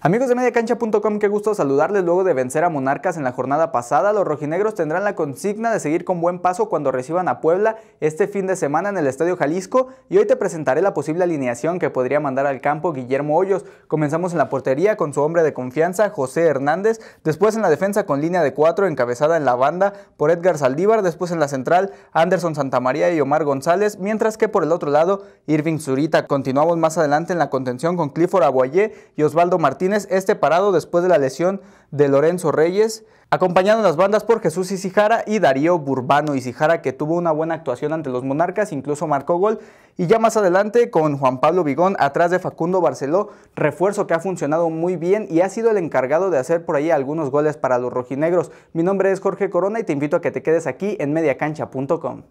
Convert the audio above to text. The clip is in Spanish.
Amigos de mediacancha.com, qué gusto saludarles luego de vencer a Monarcas en la jornada pasada. Los rojinegros tendrán la consigna de seguir con buen paso cuando reciban a Puebla este fin de semana en el Estadio Jalisco y hoy te presentaré la posible alineación que podría mandar al campo Guillermo Hoyos. Comenzamos en la portería con su hombre de confianza, José Hernández, después en la defensa con línea de cuatro encabezada en la banda por Edgar Saldívar, después en la central Anderson Santamaría y Omar González, mientras que por el otro lado Irving Zurita. Continuamos más adelante en la contención con Clifford Aguayé y Osvaldo Martínez Tienes este parado después de la lesión de Lorenzo Reyes, acompañado en las bandas por Jesús Isijara y Darío Burbano Isijara, que tuvo una buena actuación ante los Monarcas, incluso marcó gol, y ya más adelante con Juan Pablo Vigón atrás de Facundo Barceló, refuerzo que ha funcionado muy bien y ha sido el encargado de hacer por ahí algunos goles para los rojinegros. Mi nombre es Jorge Corona y te invito a que te quedes aquí en mediacancha.com.